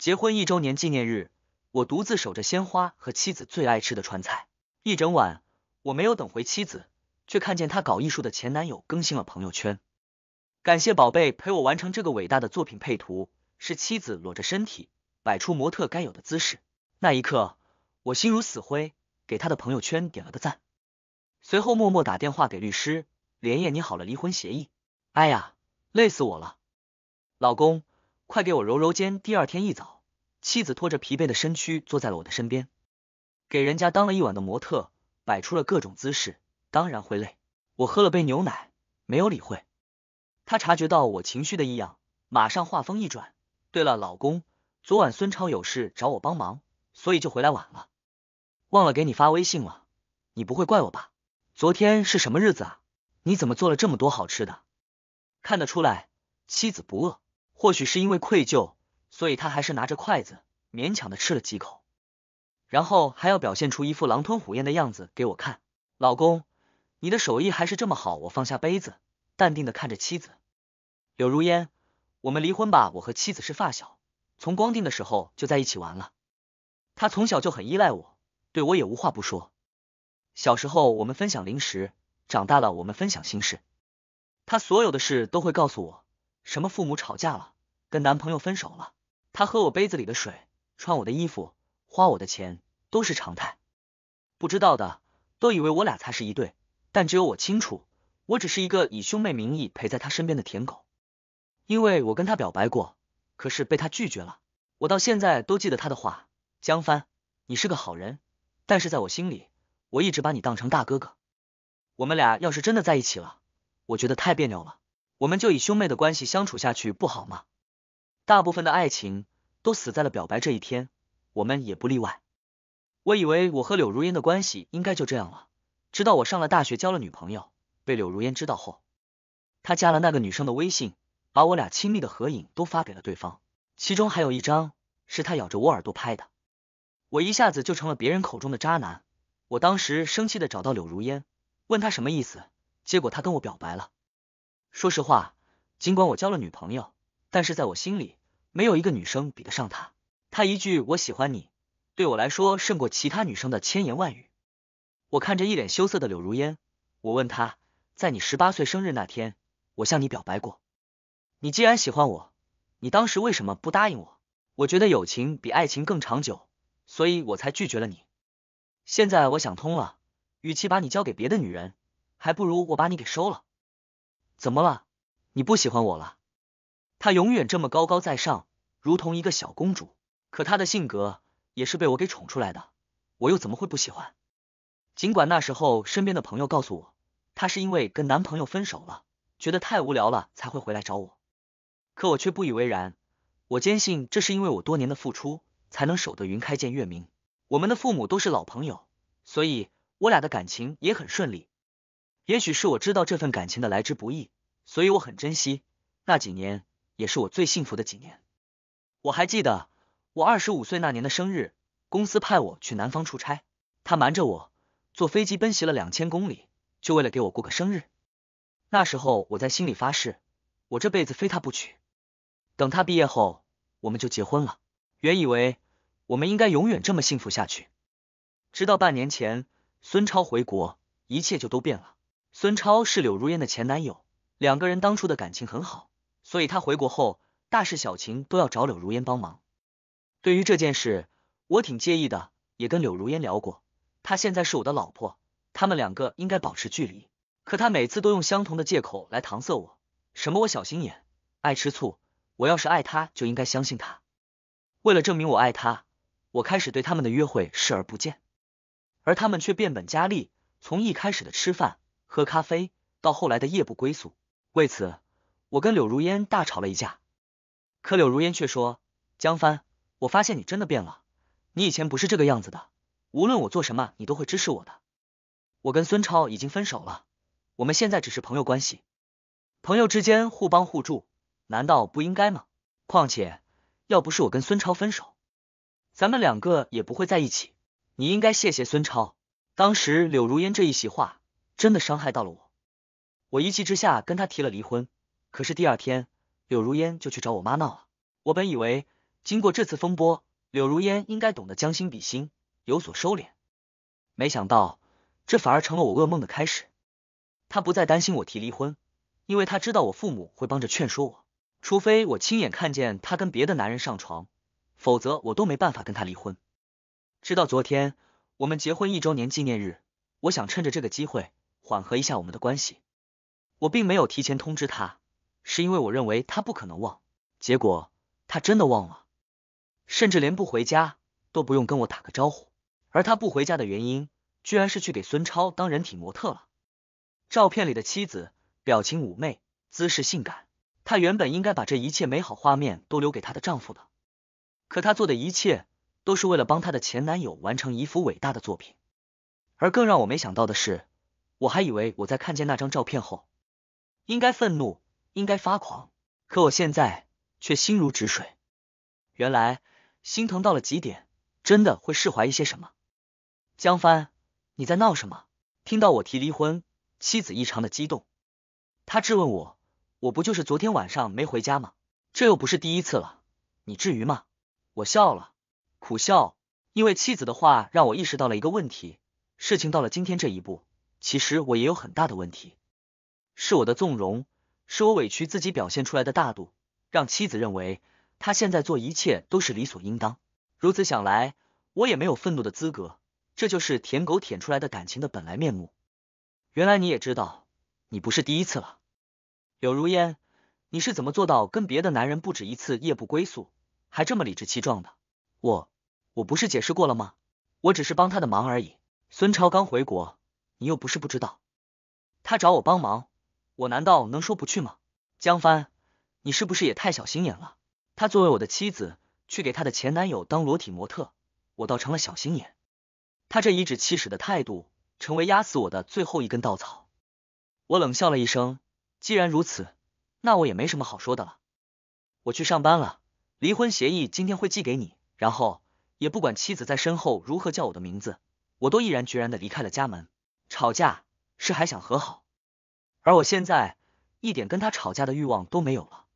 结婚一周年纪念日，我独自守着鲜花和妻子最爱吃的川菜，一整晚我没有等回妻子，却看见她搞艺术的前男友更新了朋友圈，感谢宝贝陪我完成这个伟大的作品，配图是妻子裸着身体摆出模特该有的姿势，那一刻我心如死灰，给他的朋友圈点了个赞，随后默默打电话给律师，连夜拟好了离婚协议，哎呀，累死我了，老公。快给我揉揉肩。第二天一早，妻子拖着疲惫的身躯坐在了我的身边，给人家当了一晚的模特，摆出了各种姿势，当然会累。我喝了杯牛奶，没有理会。他察觉到我情绪的异样，马上话锋一转：“对了，老公，昨晚孙超有事找我帮忙，所以就回来晚了，忘了给你发微信了。你不会怪我吧？昨天是什么日子啊？你怎么做了这么多好吃的？看得出来，妻子不饿。”或许是因为愧疚，所以他还是拿着筷子勉强的吃了几口，然后还要表现出一副狼吞虎咽的样子给我看。老公，你的手艺还是这么好。我放下杯子，淡定的看着妻子柳如烟，我们离婚吧。我和妻子是发小，从光腚的时候就在一起玩了。他从小就很依赖我，对我也无话不说。小时候我们分享零食，长大了我们分享心事，他所有的事都会告诉我。什么父母吵架了，跟男朋友分手了，他喝我杯子里的水，穿我的衣服，花我的钱，都是常态。不知道的都以为我俩才是一对，但只有我清楚，我只是一个以兄妹名义陪在他身边的舔狗。因为我跟他表白过，可是被他拒绝了。我到现在都记得他的话：“江帆，你是个好人，但是在我心里，我一直把你当成大哥哥。我们俩要是真的在一起了，我觉得太别扭了。”我们就以兄妹的关系相处下去不好吗？大部分的爱情都死在了表白这一天，我们也不例外。我以为我和柳如烟的关系应该就这样了，直到我上了大学，交了女朋友，被柳如烟知道后，他加了那个女生的微信，把我俩亲密的合影都发给了对方，其中还有一张是他咬着我耳朵拍的，我一下子就成了别人口中的渣男。我当时生气的找到柳如烟，问她什么意思，结果她跟我表白了。说实话，尽管我交了女朋友，但是在我心里，没有一个女生比得上她。她一句我喜欢你，对我来说胜过其他女生的千言万语。我看着一脸羞涩的柳如烟，我问她，在你十八岁生日那天，我向你表白过。你既然喜欢我，你当时为什么不答应我？我觉得友情比爱情更长久，所以我才拒绝了你。现在我想通了，与其把你交给别的女人，还不如我把你给收了。怎么了？你不喜欢我了？她永远这么高高在上，如同一个小公主。可她的性格也是被我给宠出来的，我又怎么会不喜欢？尽管那时候身边的朋友告诉我，她是因为跟男朋友分手了，觉得太无聊了才会回来找我，可我却不以为然。我坚信，这是因为我多年的付出，才能守得云开见月明。我们的父母都是老朋友，所以我俩的感情也很顺利。也许是我知道这份感情的来之不易，所以我很珍惜。那几年也是我最幸福的几年。我还记得我二十五岁那年的生日，公司派我去南方出差，他瞒着我坐飞机奔袭了两千公里，就为了给我过个生日。那时候我在心里发誓，我这辈子非他不娶。等他毕业后，我们就结婚了。原以为我们应该永远这么幸福下去，直到半年前孙超回国，一切就都变了。孙超是柳如烟的前男友，两个人当初的感情很好，所以他回国后大事小情都要找柳如烟帮忙。对于这件事，我挺介意的，也跟柳如烟聊过，她现在是我的老婆，他们两个应该保持距离。可他每次都用相同的借口来搪塞我，什么我小心眼，爱吃醋，我要是爱他就应该相信他。为了证明我爱他，我开始对他们的约会视而不见，而他们却变本加厉，从一开始的吃饭。喝咖啡到后来的夜不归宿，为此我跟柳如烟大吵了一架。可柳如烟却说：“江帆，我发现你真的变了，你以前不是这个样子的。无论我做什么，你都会支持我的。我跟孙超已经分手了，我们现在只是朋友关系，朋友之间互帮互助，难道不应该吗？况且要不是我跟孙超分手，咱们两个也不会在一起。你应该谢谢孙超。当时柳如烟这一席话。”真的伤害到了我，我一气之下跟他提了离婚。可是第二天，柳如烟就去找我妈闹了。我本以为经过这次风波，柳如烟应该懂得将心比心，有所收敛，没想到这反而成了我噩梦的开始。他不再担心我提离婚，因为他知道我父母会帮着劝说我，除非我亲眼看见他跟别的男人上床，否则我都没办法跟他离婚。直到昨天，我们结婚一周年纪念日，我想趁着这个机会。缓和一下我们的关系。我并没有提前通知他，是因为我认为他不可能忘。结果他真的忘了，甚至连不回家都不用跟我打个招呼。而他不回家的原因，居然是去给孙超当人体模特了。照片里的妻子表情妩媚，姿势性感。她原本应该把这一切美好画面都留给她的丈夫的，可她做的一切都是为了帮她的前男友完成一幅伟大的作品。而更让我没想到的是。我还以为我在看见那张照片后，应该愤怒，应该发狂，可我现在却心如止水。原来心疼到了极点，真的会释怀一些什么。江帆，你在闹什么？听到我提离婚，妻子异常的激动，他质问我：我不就是昨天晚上没回家吗？这又不是第一次了，你至于吗？我笑了，苦笑，因为妻子的话让我意识到了一个问题：事情到了今天这一步。其实我也有很大的问题，是我的纵容，是我委屈自己表现出来的大度，让妻子认为他现在做一切都是理所应当。如此想来，我也没有愤怒的资格。这就是舔狗舔出来的感情的本来面目。原来你也知道，你不是第一次了，柳如烟，你是怎么做到跟别的男人不止一次夜不归宿，还这么理直气壮的？我我不是解释过了吗？我只是帮他的忙而已。孙超刚回国。你又不是不知道，他找我帮忙，我难道能说不去吗？江帆，你是不是也太小心眼了？他作为我的妻子，去给他的前男友当裸体模特，我倒成了小心眼。他这颐指气使的态度，成为压死我的最后一根稻草。我冷笑了一声，既然如此，那我也没什么好说的了。我去上班了，离婚协议今天会寄给你。然后也不管妻子在身后如何叫我的名字，我都毅然决然的离开了家门。吵架是还想和好，而我现在一点跟他吵架的欲望都没有了。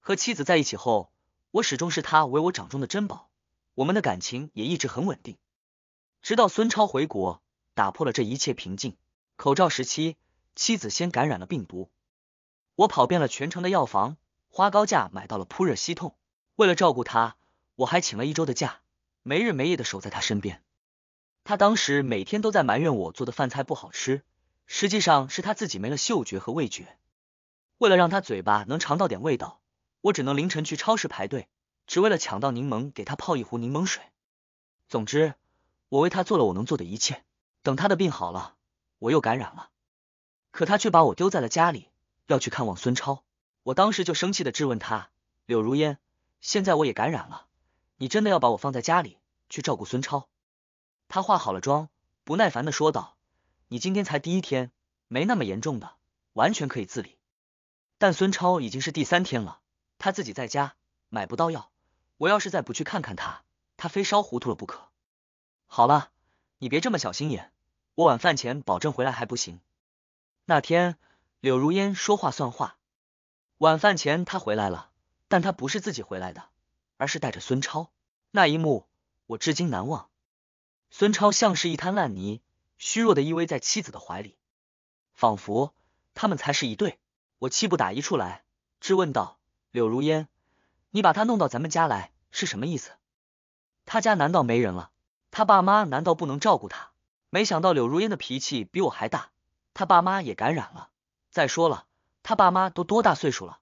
和妻子在一起后，我始终视他为我掌中的珍宝，我们的感情也一直很稳定。直到孙超回国，打破了这一切平静。口罩时期，妻子先感染了病毒，我跑遍了全城的药房，花高价买到了扑热息痛。为了照顾他，我还请了一周的假，没日没夜的守在他身边。他当时每天都在埋怨我做的饭菜不好吃，实际上是他自己没了嗅觉和味觉。为了让他嘴巴能尝到点味道，我只能凌晨去超市排队，只为了抢到柠檬给他泡一壶柠檬水。总之，我为他做了我能做的一切。等他的病好了，我又感染了，可他却把我丢在了家里，要去看望孙超。我当时就生气的质问他：柳如烟，现在我也感染了，你真的要把我放在家里去照顾孙超？他化好了妆，不耐烦地说道：“你今天才第一天，没那么严重的，完全可以自理。”但孙超已经是第三天了，他自己在家买不到药，我要是再不去看看他，他非烧糊涂了不可。好了，你别这么小心眼，我晚饭前保证回来还不行？那天柳如烟说话算话，晚饭前她回来了，但她不是自己回来的，而是带着孙超。那一幕我至今难忘。孙超像是一滩烂泥，虚弱的依偎在妻子的怀里，仿佛他们才是一对。我气不打一处来，质问道：“柳如烟，你把他弄到咱们家来是什么意思？他家难道没人了？他爸妈难道不能照顾他？没想到柳如烟的脾气比我还大，他爸妈也感染了。再说了，他爸妈都多大岁数了，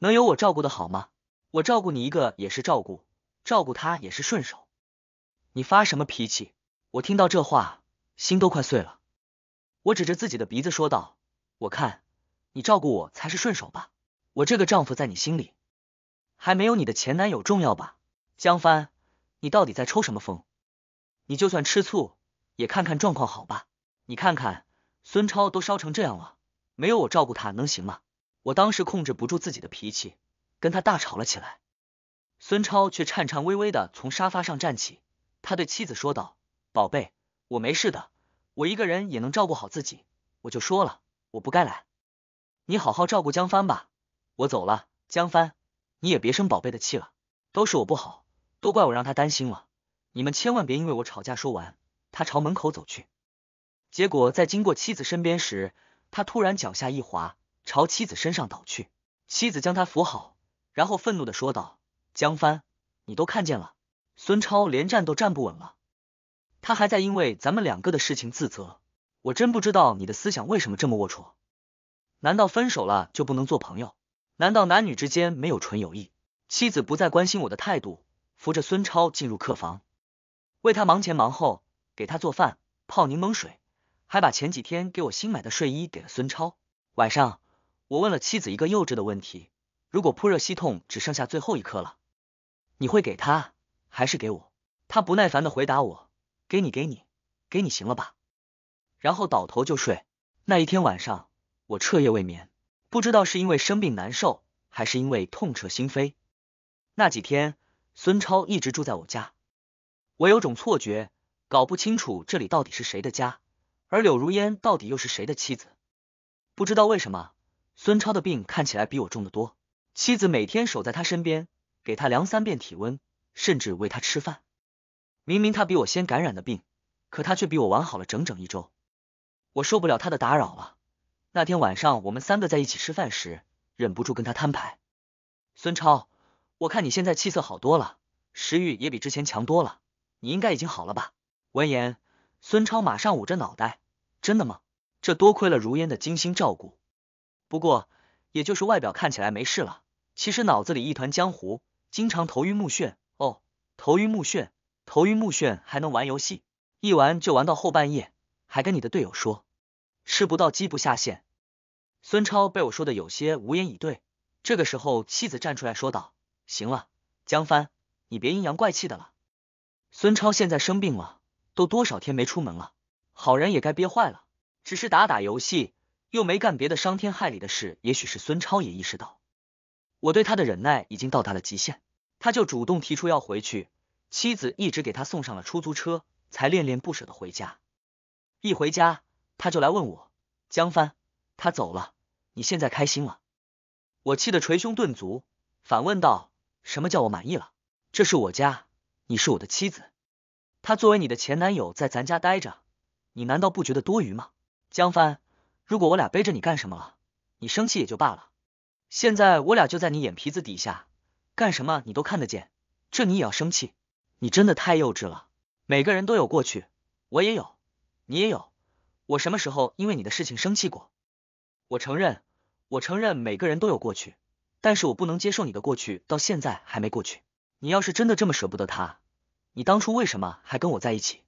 能有我照顾的好吗？我照顾你一个也是照顾，照顾他也是顺手。”你发什么脾气？我听到这话，心都快碎了。我指着自己的鼻子说道：“我看你照顾我才是顺手吧？我这个丈夫在你心里还没有你的前男友重要吧？”江帆，你到底在抽什么风？你就算吃醋，也看看状况好吧。你看看孙超都烧成这样了，没有我照顾他能行吗？我当时控制不住自己的脾气，跟他大吵了起来。孙超却颤颤巍巍的从沙发上站起。他对妻子说道：“宝贝，我没事的，我一个人也能照顾好自己。我就说了，我不该来。你好好照顾江帆吧，我走了。江帆，你也别生宝贝的气了，都是我不好，都怪我让他担心了。你们千万别因为我吵架。”说完，他朝门口走去。结果在经过妻子身边时，他突然脚下一滑，朝妻子身上倒去。妻子将他扶好，然后愤怒的说道：“江帆，你都看见了。”孙超连站都站不稳了，他还在因为咱们两个的事情自责。我真不知道你的思想为什么这么龌龊？难道分手了就不能做朋友？难道男女之间没有纯友谊？妻子不再关心我的态度，扶着孙超进入客房，为他忙前忙后，给他做饭、泡柠檬水，还把前几天给我新买的睡衣给了孙超。晚上，我问了妻子一个幼稚的问题：如果扑热息痛只剩下最后一颗了，你会给他？还是给我，他不耐烦的回答我：“给你，给你，给你，行了吧？”然后倒头就睡。那一天晚上，我彻夜未眠，不知道是因为生病难受，还是因为痛彻心扉。那几天，孙超一直住在我家，我有种错觉，搞不清楚这里到底是谁的家，而柳如烟到底又是谁的妻子。不知道为什么，孙超的病看起来比我重得多，妻子每天守在他身边，给他量三遍体温。甚至喂他吃饭。明明他比我先感染的病，可他却比我晚好，了整整一周。我受不了他的打扰了。那天晚上，我们三个在一起吃饭时，忍不住跟他摊牌。孙超，我看你现在气色好多了，食欲也比之前强多了。你应该已经好了吧？闻言，孙超马上捂着脑袋：“真的吗？这多亏了如烟的精心照顾。不过，也就是外表看起来没事了，其实脑子里一团浆糊，经常头晕目眩。”哦，头晕目眩，头晕目眩还能玩游戏，一玩就玩到后半夜，还跟你的队友说吃不到鸡不下线。孙超被我说的有些无言以对。这个时候，妻子站出来说道：“行了，江帆，你别阴阳怪气的了。孙超现在生病了，都多少天没出门了，好人也该憋坏了。只是打打游戏，又没干别的伤天害理的事。也许是孙超也意识到，我对他的忍耐已经到达了极限。”他就主动提出要回去，妻子一直给他送上了出租车，才恋恋不舍的回家。一回家，他就来问我：“江帆，他走了，你现在开心了？”我气得捶胸顿足，反问道：“什么叫我满意了？这是我家，你是我的妻子，他作为你的前男友在咱家待着，你难道不觉得多余吗？”江帆，如果我俩背着你干什么了，你生气也就罢了，现在我俩就在你眼皮子底下。干什么你都看得见，这你也要生气？你真的太幼稚了。每个人都有过去，我也有，你也有。我什么时候因为你的事情生气过？我承认，我承认每个人都有过去，但是我不能接受你的过去到现在还没过去。你要是真的这么舍不得他，你当初为什么还跟我在一起？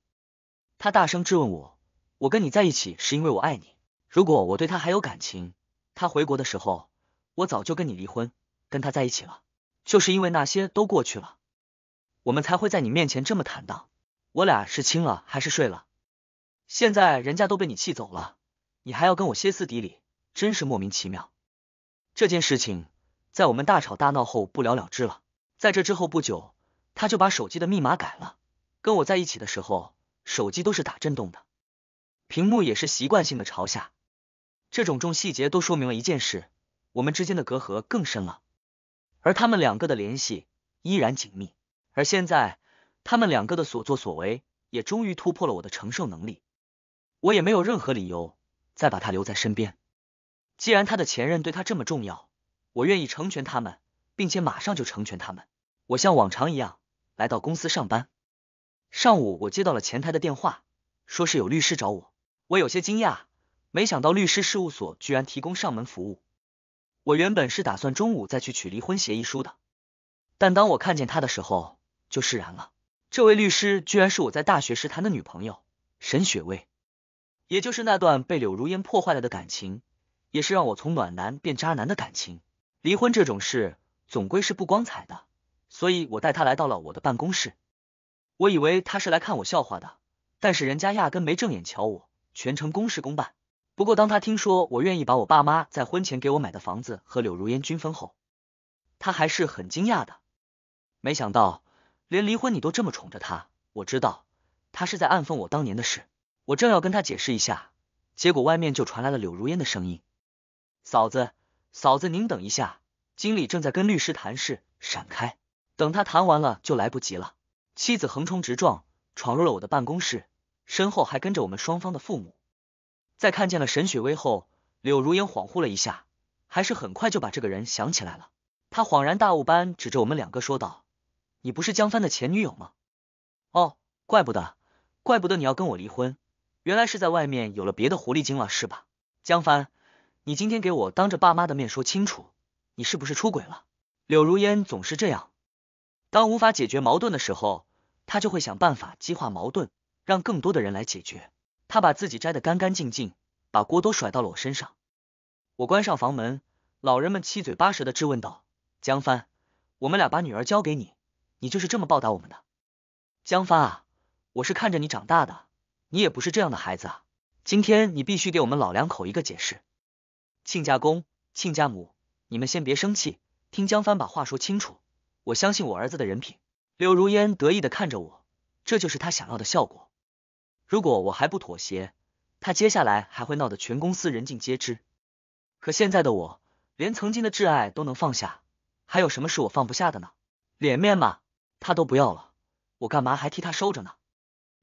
他大声质问我，我跟你在一起是因为我爱你。如果我对他还有感情，他回国的时候，我早就跟你离婚，跟他在一起了。就是因为那些都过去了，我们才会在你面前这么坦荡。我俩是亲了还是睡了？现在人家都被你气走了，你还要跟我歇斯底里，真是莫名其妙。这件事情在我们大吵大闹后不了了之了。在这之后不久，他就把手机的密码改了。跟我在一起的时候，手机都是打震动的，屏幕也是习惯性的朝下。这种重细节都说明了一件事：我们之间的隔阂更深了。而他们两个的联系依然紧密，而现在他们两个的所作所为也终于突破了我的承受能力，我也没有任何理由再把他留在身边。既然他的前任对他这么重要，我愿意成全他们，并且马上就成全他们。我像往常一样来到公司上班，上午我接到了前台的电话，说是有律师找我，我有些惊讶，没想到律师事务所居然提供上门服务。我原本是打算中午再去取离婚协议书的，但当我看见他的时候，就释然了。这位律师居然是我在大学时谈的女朋友沈雪薇，也就是那段被柳如烟破坏了的感情，也是让我从暖男变渣男的感情。离婚这种事总归是不光彩的，所以我带他来到了我的办公室。我以为他是来看我笑话的，但是人家压根没正眼瞧我，全程公事公办。不过，当他听说我愿意把我爸妈在婚前给我买的房子和柳如烟均分后，他还是很惊讶的。没想到连离婚你都这么宠着他，我知道他是在暗讽我当年的事。我正要跟他解释一下，结果外面就传来了柳如烟的声音：“嫂子，嫂子，您等一下，经理正在跟律师谈事，闪开，等他谈完了就来不及了。”妻子横冲直撞闯入了我的办公室，身后还跟着我们双方的父母。在看见了沈雪薇后，柳如烟恍惚了一下，还是很快就把这个人想起来了。他恍然大悟般指着我们两个说道：“你不是江帆的前女友吗？哦，怪不得，怪不得你要跟我离婚，原来是在外面有了别的狐狸精了是吧？江帆，你今天给我当着爸妈的面说清楚，你是不是出轨了？”柳如烟总是这样，当无法解决矛盾的时候，他就会想办法激化矛盾，让更多的人来解决。他把自己摘的干干净净，把锅都甩到了我身上。我关上房门，老人们七嘴八舌的质问道：“江帆，我们俩把女儿交给你，你就是这么报答我们的？江帆啊，我是看着你长大的，你也不是这样的孩子啊！今天你必须给我们老两口一个解释。”亲家公、亲家母，你们先别生气，听江帆把话说清楚。我相信我儿子的人品。柳如烟得意的看着我，这就是他想要的效果。如果我还不妥协，他接下来还会闹得全公司人尽皆知。可现在的我，连曾经的挚爱都能放下，还有什么是我放不下的呢？脸面嘛，他都不要了，我干嘛还替他收着呢？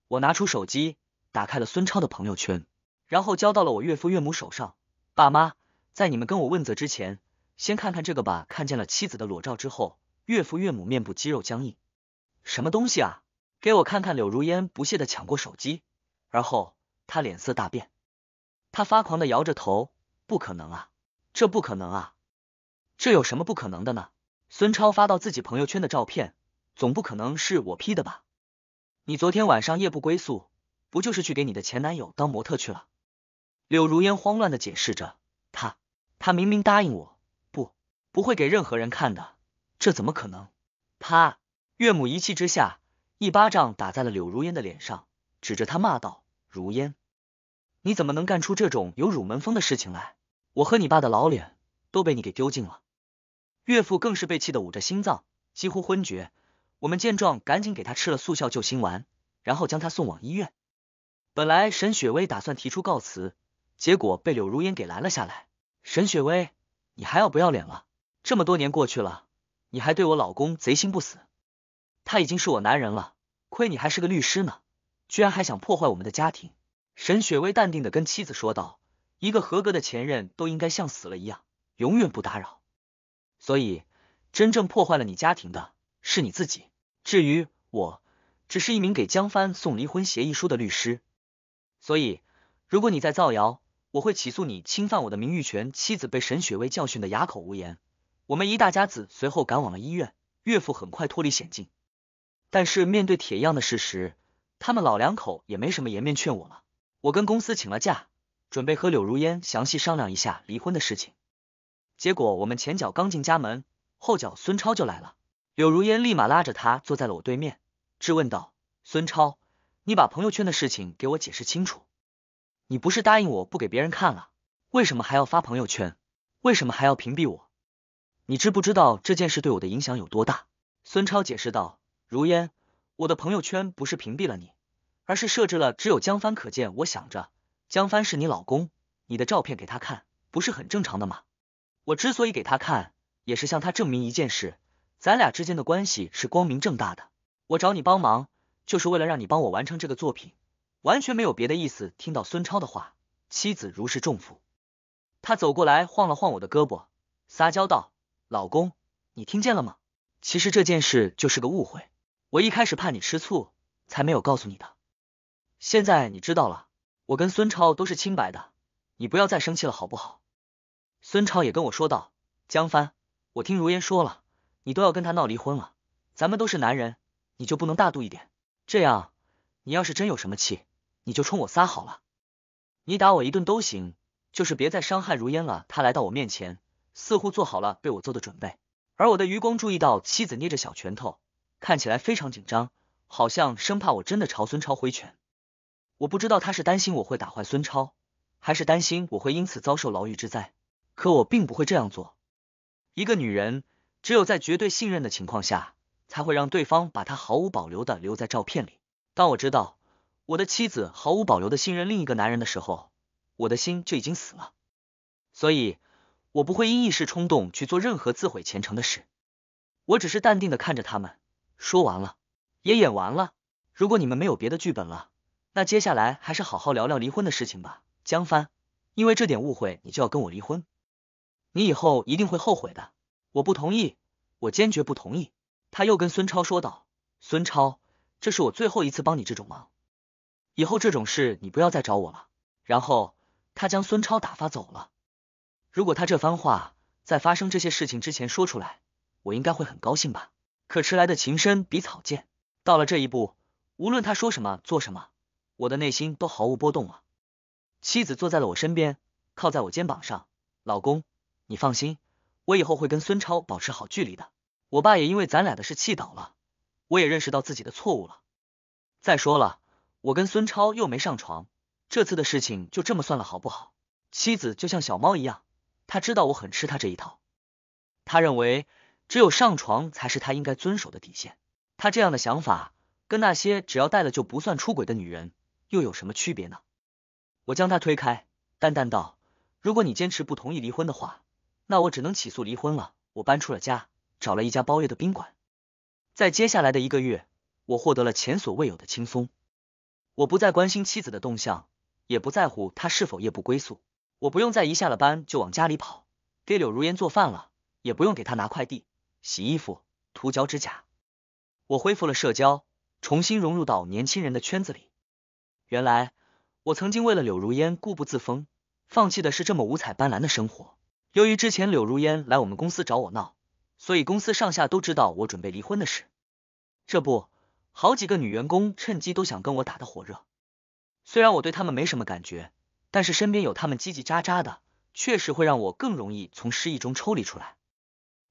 我拿出手机，打开了孙超的朋友圈，然后交到了我岳父岳母手上。爸妈，在你们跟我问责之前，先看看这个吧。看见了妻子的裸照之后，岳父岳母面部肌肉僵硬。什么东西啊？给我看看！柳如烟不屑的抢过手机。而后，他脸色大变，他发狂的摇着头：“不可能啊，这不可能啊，这有什么不可能的呢？”孙超发到自己朋友圈的照片，总不可能是我 P 的吧？你昨天晚上夜不归宿，不就是去给你的前男友当模特去了？柳如烟慌乱的解释着：“他，他明明答应我，不，不会给任何人看的，这怎么可能？”啪！岳母一气之下，一巴掌打在了柳如烟的脸上，指着他骂道。如烟，你怎么能干出这种有辱门风的事情来？我和你爸的老脸都被你给丢尽了，岳父更是被气得捂着心脏，几乎昏厥。我们见状，赶紧给他吃了速效救心丸，然后将他送往医院。本来沈雪薇打算提出告辞，结果被柳如烟给拦了下来。沈雪薇，你还要不要脸了？这么多年过去了，你还对我老公贼心不死？他已经是我男人了，亏你还是个律师呢！居然还想破坏我们的家庭！沈雪薇淡定的跟妻子说道：“一个合格的前任都应该像死了一样，永远不打扰。所以，真正破坏了你家庭的是你自己。至于我，只是一名给江帆送离婚协议书的律师。所以，如果你在造谣，我会起诉你侵犯我的名誉权。”妻子被沈雪薇教训的哑口无言。我们一大家子随后赶往了医院，岳父很快脱离险境。但是，面对铁一样的事实。他们老两口也没什么颜面劝我了，我跟公司请了假，准备和柳如烟详细商量一下离婚的事情。结果我们前脚刚进家门，后脚孙超就来了。柳如烟立马拉着他坐在了我对面，质问道：“孙超，你把朋友圈的事情给我解释清楚。你不是答应我不给别人看了，为什么还要发朋友圈？为什么还要屏蔽我？你知不知道这件事对我的影响有多大？”孙超解释道：“如烟。”我的朋友圈不是屏蔽了你，而是设置了只有江帆可见。我想着，江帆是你老公，你的照片给他看不是很正常的吗？我之所以给他看，也是向他证明一件事，咱俩之间的关系是光明正大的。我找你帮忙，就是为了让你帮我完成这个作品，完全没有别的意思。听到孙超的话，妻子如释重负，他走过来晃了晃我的胳膊，撒娇道：“老公，你听见了吗？其实这件事就是个误会。”我一开始怕你吃醋，才没有告诉你的。现在你知道了，我跟孙超都是清白的，你不要再生气了，好不好？孙超也跟我说道：“江帆，我听如烟说了，你都要跟她闹离婚了。咱们都是男人，你就不能大度一点？这样，你要是真有什么气，你就冲我撒好了，你打我一顿都行，就是别再伤害如烟了。”他来到我面前，似乎做好了被我揍的准备。而我的余光注意到妻子捏着小拳头。看起来非常紧张，好像生怕我真的朝孙超挥拳。我不知道他是担心我会打坏孙超，还是担心我会因此遭受牢狱之灾。可我并不会这样做。一个女人只有在绝对信任的情况下，才会让对方把她毫无保留的留在照片里。当我知道我的妻子毫无保留的信任另一个男人的时候，我的心就已经死了。所以，我不会因一时冲动去做任何自毁前程的事。我只是淡定的看着他们。说完了，也演完了。如果你们没有别的剧本了，那接下来还是好好聊聊离婚的事情吧。江帆，因为这点误会你就要跟我离婚，你以后一定会后悔的。我不同意，我坚决不同意。他又跟孙超说道：“孙超，这是我最后一次帮你这种忙，以后这种事你不要再找我了。”然后他将孙超打发走了。如果他这番话在发生这些事情之前说出来，我应该会很高兴吧。可迟来的情深比草贱，到了这一步，无论他说什么做什么，我的内心都毫无波动了。妻子坐在了我身边，靠在我肩膀上，老公，你放心，我以后会跟孙超保持好距离的。我爸也因为咱俩的事气倒了，我也认识到自己的错误了。再说了，我跟孙超又没上床，这次的事情就这么算了好不好？妻子就像小猫一样，她知道我很吃他这一套，他认为。只有上床才是他应该遵守的底线。他这样的想法，跟那些只要带了就不算出轨的女人又有什么区别呢？我将他推开，淡淡道：“如果你坚持不同意离婚的话，那我只能起诉离婚了。”我搬出了家，找了一家包月的宾馆。在接下来的一个月，我获得了前所未有的轻松。我不再关心妻子的动向，也不在乎她是否夜不归宿。我不用再一下了班就往家里跑，给柳如烟做饭了，也不用给她拿快递。洗衣服、涂脚趾甲，我恢复了社交，重新融入到年轻人的圈子里。原来我曾经为了柳如烟固步自封，放弃的是这么五彩斑斓的生活。由于之前柳如烟来我们公司找我闹，所以公司上下都知道我准备离婚的事。这不好，几个女员工趁机都想跟我打得火热。虽然我对他们没什么感觉，但是身边有他们叽叽喳喳的，确实会让我更容易从失意中抽离出来。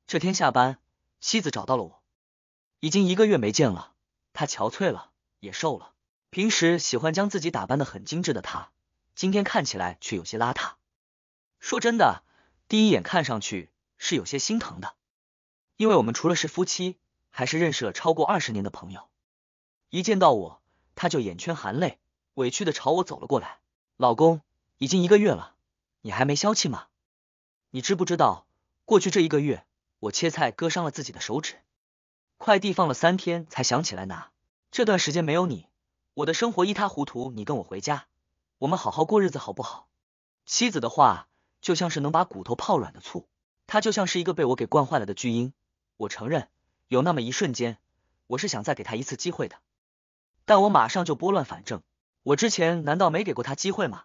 这天下班，妻子找到了我，已经一个月没见了，她憔悴了，也瘦了。平时喜欢将自己打扮的很精致的她，今天看起来却有些邋遢。说真的，第一眼看上去是有些心疼的，因为我们除了是夫妻，还是认识了超过二十年的朋友。一见到我，她就眼圈含泪，委屈的朝我走了过来。老公，已经一个月了，你还没消气吗？你知不知道，过去这一个月。我切菜割伤了自己的手指，快递放了三天才想起来拿。这段时间没有你，我的生活一塌糊涂。你跟我回家，我们好好过日子，好不好？妻子的话就像是能把骨头泡软的醋，她就像是一个被我给惯坏了的巨婴。我承认，有那么一瞬间，我是想再给她一次机会的，但我马上就拨乱反正。我之前难道没给过她机会吗？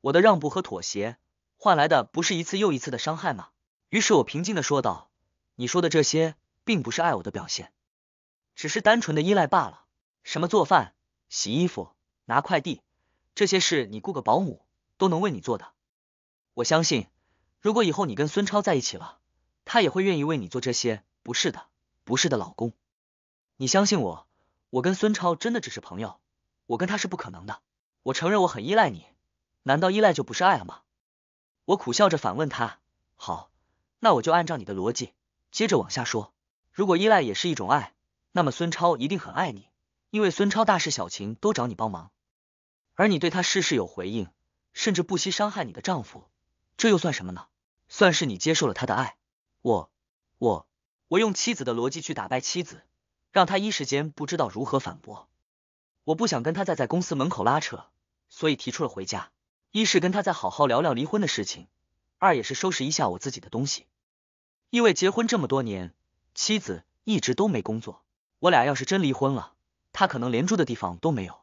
我的让步和妥协，换来的不是一次又一次的伤害吗？于是我平静的说道：“你说的这些并不是爱我的表现，只是单纯的依赖罢了。什么做饭、洗衣服、拿快递，这些事你雇个保姆都能为你做的。我相信，如果以后你跟孙超在一起了，他也会愿意为你做这些。不是的，不是的，老公，你相信我，我跟孙超真的只是朋友，我跟他是不可能的。我承认我很依赖你，难道依赖就不是爱了吗？”我苦笑着反问他：“好。”那我就按照你的逻辑接着往下说。如果依赖也是一种爱，那么孙超一定很爱你，因为孙超大事小情都找你帮忙，而你对他事事有回应，甚至不惜伤害你的丈夫，这又算什么呢？算是你接受了他的爱。我，我，我用妻子的逻辑去打败妻子，让他一时间不知道如何反驳。我不想跟他再在公司门口拉扯，所以提出了回家，一是跟他再好好聊聊离婚的事情。二也是收拾一下我自己的东西，因为结婚这么多年，妻子一直都没工作，我俩要是真离婚了，她可能连住的地方都没有，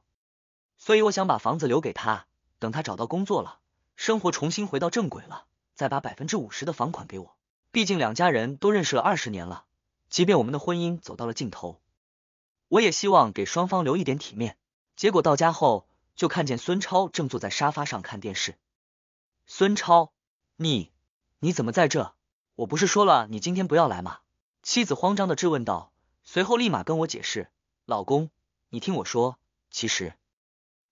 所以我想把房子留给她，等她找到工作了，生活重新回到正轨了，再把百分之五十的房款给我。毕竟两家人都认识了二十年了，即便我们的婚姻走到了尽头，我也希望给双方留一点体面。结果到家后，就看见孙超正坐在沙发上看电视，孙超。你你怎么在这？我不是说了你今天不要来吗？妻子慌张的质问道，随后立马跟我解释：“老公，你听我说，其实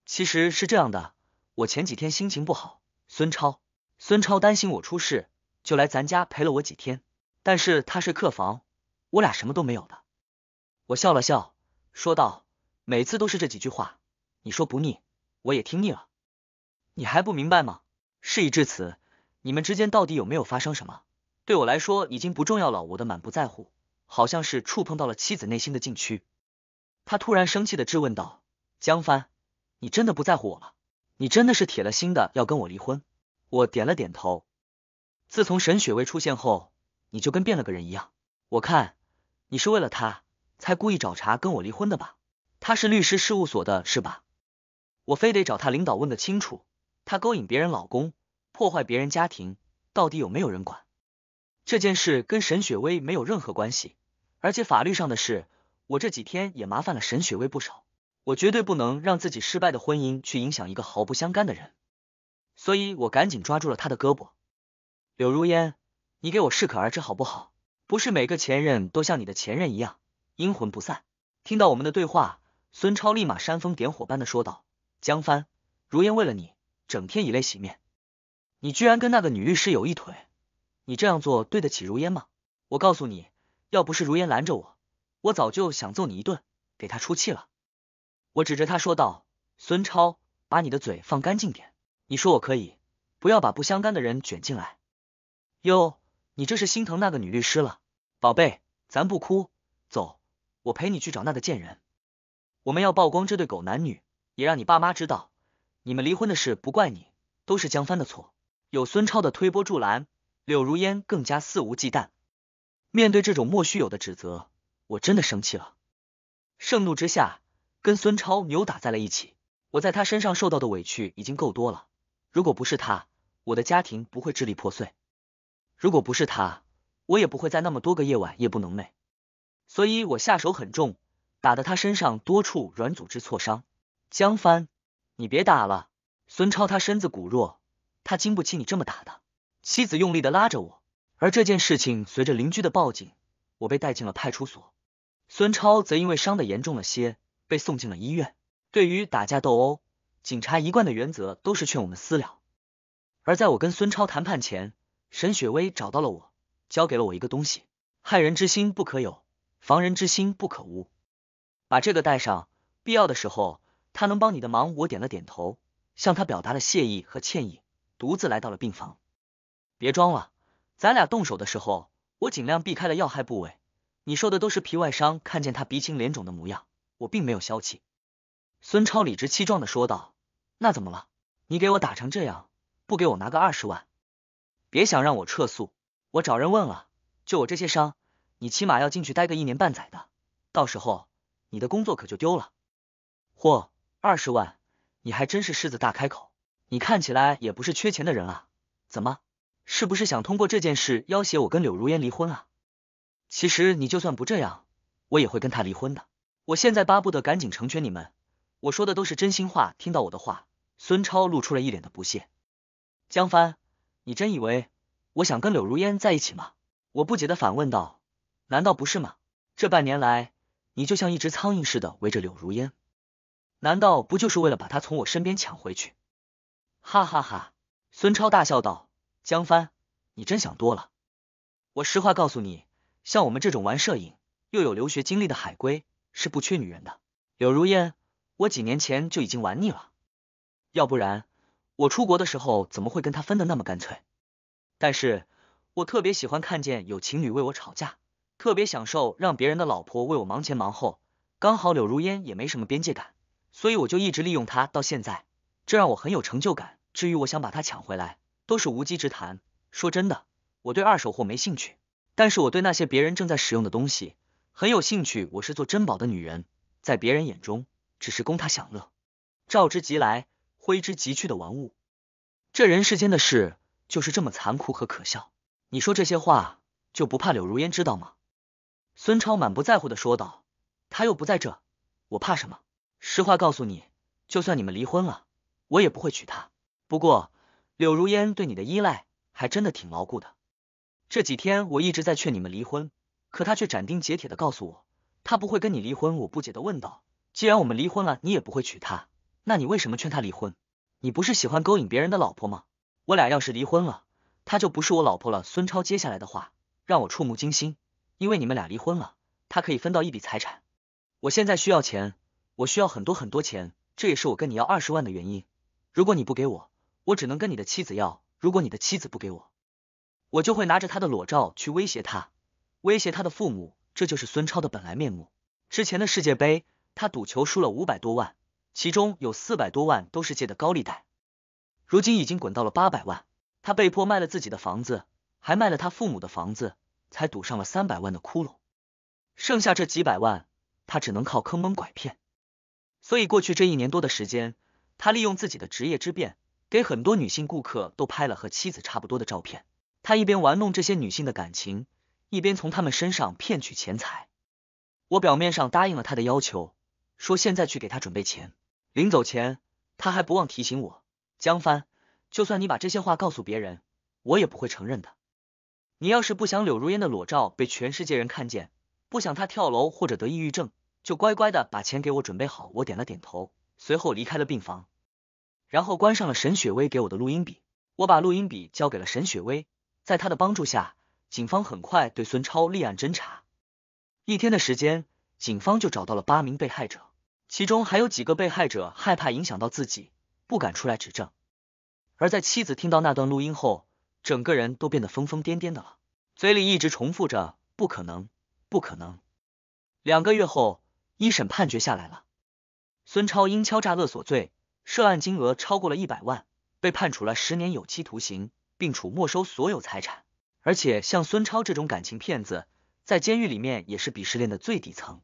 其实是这样的，我前几天心情不好，孙超孙超担心我出事，就来咱家陪了我几天。但是他睡客房，我俩什么都没有的。”我笑了笑，说道：“每次都是这几句话，你说不腻，我也听腻了，你还不明白吗？事已至此。”你们之间到底有没有发生什么？对我来说已经不重要了。我的满不在乎，好像是触碰到了妻子内心的禁区。他突然生气的质问道：“江帆，你真的不在乎我了？你真的是铁了心的要跟我离婚？”我点了点头。自从沈雪薇出现后，你就跟变了个人一样。我看你是为了她，才故意找茬跟我离婚的吧？她是律师事务所的，是吧？我非得找他领导问个清楚。他勾引别人老公。破坏别人家庭，到底有没有人管？这件事跟沈雪薇没有任何关系，而且法律上的事，我这几天也麻烦了沈雪薇不少。我绝对不能让自己失败的婚姻去影响一个毫不相干的人，所以我赶紧抓住了他的胳膊。柳如烟，你给我适可而止好不好？不是每个前任都像你的前任一样阴魂不散。听到我们的对话，孙超立马煽风点火般的说道：“江帆，如烟为了你，整天以泪洗面。”你居然跟那个女律师有一腿，你这样做对得起如烟吗？我告诉你，要不是如烟拦着我，我早就想揍你一顿，给他出气了。我指着他说道：“孙超，把你的嘴放干净点。你说我可以，不要把不相干的人卷进来。哟，你这是心疼那个女律师了？宝贝，咱不哭，走，我陪你去找那个贱人。我们要曝光这对狗男女，也让你爸妈知道，你们离婚的事不怪你，都是江帆的错。”有孙超的推波助澜，柳如烟更加肆无忌惮。面对这种莫须有的指责，我真的生气了。盛怒之下，跟孙超扭打在了一起。我在他身上受到的委屈已经够多了。如果不是他，我的家庭不会支离破碎；如果不是他，我也不会在那么多个夜晚夜不能寐。所以，我下手很重，打得他身上多处软组织挫伤。江帆，你别打了，孙超他身子骨弱。他经不起你这么打的。妻子用力的拉着我，而这件事情随着邻居的报警，我被带进了派出所。孙超则因为伤的严重了些，被送进了医院。对于打架斗殴，警察一贯的原则都是劝我们私了。而在我跟孙超谈判前，沈雪薇找到了我，交给了我一个东西。害人之心不可有，防人之心不可无。把这个带上，必要的时候他能帮你的忙。我点了点头，向他表达了谢意和歉意。独自来到了病房，别装了，咱俩动手的时候，我尽量避开了要害部位，你受的都是皮外伤。看见他鼻青脸肿的模样，我并没有消气。孙超理直气壮的说道：“那怎么了？你给我打成这样，不给我拿个二十万，别想让我撤诉。我找人问了，就我这些伤，你起码要进去待个一年半载的，到时候你的工作可就丢了。嚯，二十万，你还真是狮子大开口。”你看起来也不是缺钱的人啊，怎么，是不是想通过这件事要挟我跟柳如烟离婚啊？其实你就算不这样，我也会跟他离婚的。我现在巴不得赶紧成全你们。我说的都是真心话，听到我的话，孙超露出了一脸的不屑。江帆，你真以为我想跟柳如烟在一起吗？我不解的反问道，难道不是吗？这半年来，你就像一只苍蝇似的围着柳如烟，难道不就是为了把她从我身边抢回去？哈哈哈，孙超大笑道：“江帆，你真想多了。我实话告诉你，像我们这种玩摄影又有留学经历的海归是不缺女人的。柳如烟，我几年前就已经玩腻了。要不然我出国的时候怎么会跟他分的那么干脆？但是我特别喜欢看见有情侣为我吵架，特别享受让别人的老婆为我忙前忙后。刚好柳如烟也没什么边界感，所以我就一直利用她到现在，这让我很有成就感。”至于我想把她抢回来，都是无稽之谈。说真的，我对二手货没兴趣，但是我对那些别人正在使用的东西很有兴趣。我是做珍宝的女人，在别人眼中只是供他享乐、召之即来、挥之即去的玩物。这人世间的事就是这么残酷和可笑。你说这些话就不怕柳如烟知道吗？孙超满不在乎的说道：“他又不在这，我怕什么？实话告诉你，就算你们离婚了，我也不会娶她。”不过，柳如烟对你的依赖还真的挺牢固的。这几天我一直在劝你们离婚，可他却斩钉截铁的告诉我，他不会跟你离婚。我不解的问道：“既然我们离婚了，你也不会娶她，那你为什么劝她离婚？你不是喜欢勾引别人的老婆吗？我俩要是离婚了，她就不是我老婆了。”孙超接下来的话让我触目惊心，因为你们俩离婚了，她可以分到一笔财产。我现在需要钱，我需要很多很多钱，这也是我跟你要二十万的原因。如果你不给我，我只能跟你的妻子要，如果你的妻子不给我，我就会拿着他的裸照去威胁他，威胁他的父母。这就是孙超的本来面目。之前的世界杯，他赌球输了五百多万，其中有四百多万都是借的高利贷，如今已经滚到了八百万。他被迫卖了自己的房子，还卖了他父母的房子，才赌上了三百万的窟窿。剩下这几百万，他只能靠坑蒙拐骗。所以过去这一年多的时间，他利用自己的职业之便。给很多女性顾客都拍了和妻子差不多的照片，他一边玩弄这些女性的感情，一边从他们身上骗取钱财。我表面上答应了他的要求，说现在去给他准备钱。临走前，他还不忘提醒我：“江帆，就算你把这些话告诉别人，我也不会承认的。你要是不想柳如烟的裸照被全世界人看见，不想她跳楼或者得抑郁症，就乖乖的把钱给我准备好。”我点了点头，随后离开了病房。然后关上了沈雪薇给我的录音笔，我把录音笔交给了沈雪薇。在她的帮助下，警方很快对孙超立案侦查。一天的时间，警方就找到了八名被害者，其中还有几个被害者害怕影响到自己，不敢出来指证。而在妻子听到那段录音后，整个人都变得疯疯癫癫的了，嘴里一直重复着“不可能，不可能”。两个月后，一审判决下来了，孙超因敲诈勒索罪。涉案金额超过了一百万，被判处了十年有期徒刑，并处没收所有财产。而且像孙超这种感情骗子，在监狱里面也是鄙视链的最底层。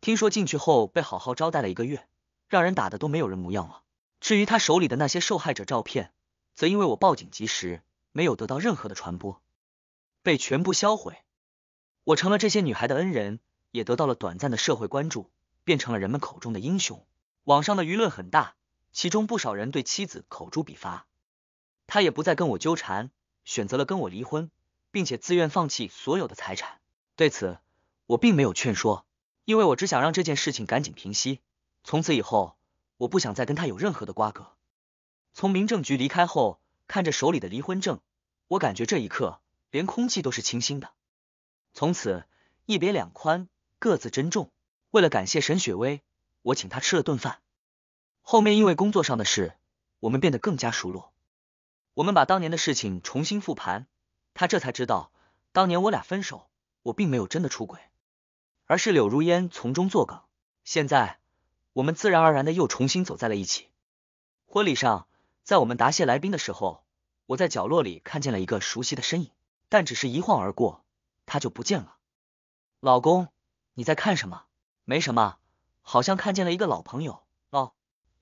听说进去后被好好招待了一个月，让人打的都没有人模样了。至于他手里的那些受害者照片，则因为我报警及时，没有得到任何的传播，被全部销毁。我成了这些女孩的恩人，也得到了短暂的社会关注，变成了人们口中的英雄。网上的舆论很大。其中不少人对妻子口诛笔伐，他也不再跟我纠缠，选择了跟我离婚，并且自愿放弃所有的财产。对此，我并没有劝说，因为我只想让这件事情赶紧平息。从此以后，我不想再跟他有任何的瓜葛。从民政局离开后，看着手里的离婚证，我感觉这一刻连空气都是清新的。从此一别两宽，各自珍重。为了感谢沈雪薇，我请她吃了顿饭。后面因为工作上的事，我们变得更加熟络。我们把当年的事情重新复盘，他这才知道当年我俩分手，我并没有真的出轨，而是柳如烟从中作梗。现在我们自然而然的又重新走在了一起。婚礼上，在我们答谢来宾的时候，我在角落里看见了一个熟悉的身影，但只是一晃而过，他就不见了。老公，你在看什么？没什么，好像看见了一个老朋友。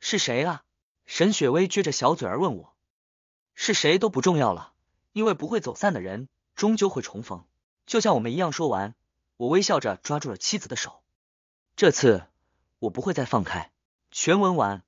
是谁啊？沈雪薇撅着小嘴儿问我，是谁都不重要了，因为不会走散的人终究会重逢，就像我们一样。说完，我微笑着抓住了妻子的手，这次我不会再放开。全文完。